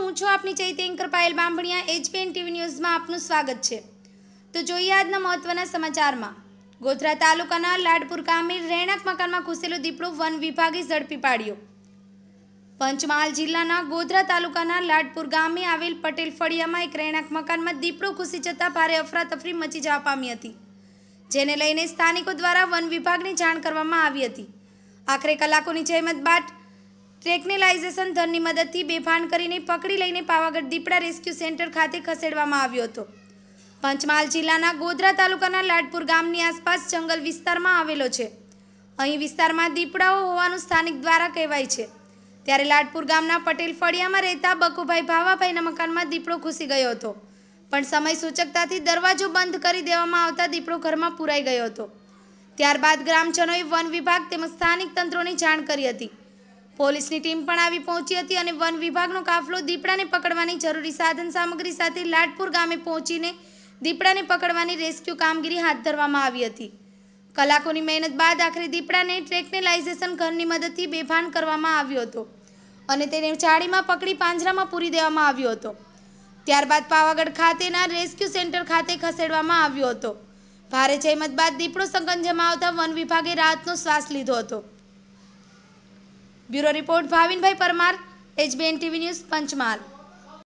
હું છું આપની ચૈતે anchor Payal Bamaniya HPN TV ન્યૂઝમાં આપનું સ્વાગત છે તો જોઈએ આજના મહત્વના સમાચારમાં ગોધરા તાલુકાના લાડપુર ગામે રહેણાંક મકાનમાં ઘૂસેલો દીપડો વન વિભાગે ઝડપી પાડ્યો પંચમહાલ જિલ્લાના ગોધરા તાલુકાના લાડપુર ગામે આવેલ પટેલ ફળિયામાં એક રહેણાંક મકાનમાં દીપડો ઘૂસી જતા ભારે અફરાતફરી મચી જવા પામી હતી જેને લઈને સ્થાનિકો દ્વારા વન વિભાગને જાણ કરવામાં આવી હતી આખરે કલાકોની જહેમત બાદ ટેકનેલાઇઝેશન ધનની મદદથી બેફાન કરીને પકડી લઈને પાવાગઢ દીપડા રેસ્ક્યુ સેન્ટર ખાતે ખસેડવામાં આવ્યો હતો પંચમહાલ જિલ્લાના ગોધરા તાલુકાના લાડપુર ગામની આસપાસ જંગલ વિસ્તારમાં આવેલો છે અહીં વિસ્તારમાં દીપડાઓ હોવાનું સ્થાનિક દ્વારા કહેવાય છે ત્યારે લાડપુર ગામના પટેલ ફળિયામાં રહેતા બકુભાઈ ભાવાભાઈના મકાનમાં દીપડો ઘૂસી ગયો હતો પણ સમય સૂચકતાથી દરવાજો બંધ કરી દેવામાં આવતા દીપડો ઘરમાં પુરાઈ ગયો હતો ત્યારબાદ ગ્રામજનોએ વન વિભાગ તેમજ સ્થાનિક તંત્રોની જાણ કરી હતી પોલીસની ટીમ પણ આવી પહોંચી હતી અને વન વિભાગનો કાફલો દીપડાને પકડવાની જરૂરી સાધન સામગ્રી સાથે લાટપુર ગામે પહોંચીને દીપડાને પકડવાની રેસ્ક્યુ કામગીરી હાથ ધરવામાં આવી હતી કલાકોની મહેનત બાદ આખરે દીપડાને ટ્રેકનેલાઇઝેશન ઘરની મદદથી બેભાન કરવામાં આવ્યો હતો અને તેને ચાળીમાં પકડી પાંજરામાં પૂરી દેવામાં આવ્યો હતો ત્યારબાદ પાવાગઢ ખાતેના રેસ્ક્યુ સેન્ટર ખાતે ખસેડવામાં આવ્યો હતો ભારે જહેમત બાદ દીપડો સંકંજમાં આવતા વન વિભાગે રાહતનો શ્વાસ લીધો હતો bureau report Bhavinbhai Parmar HBN TV news Panchmahal